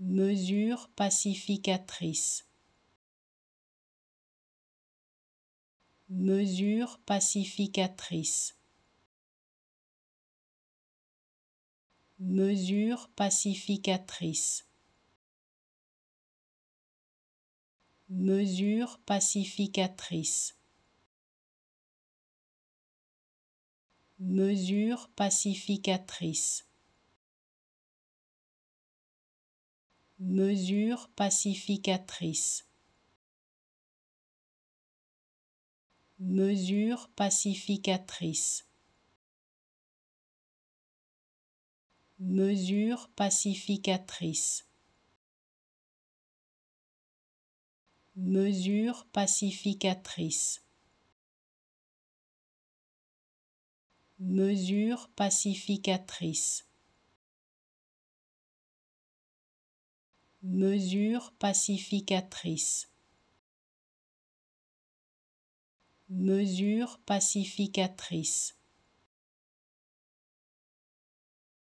mesure pacificatrice. Mesure pacificatrice. Mesure pacificatrice. Mesure pacificatrice. Mesure pacificatrice. mesure pacificatrice. Mesure pacificatrice. Mesure pacificatrice. Mesure pacificatrice. Mesure pacificatrice. Mesure pacificatrice. Mesure pacificatrice.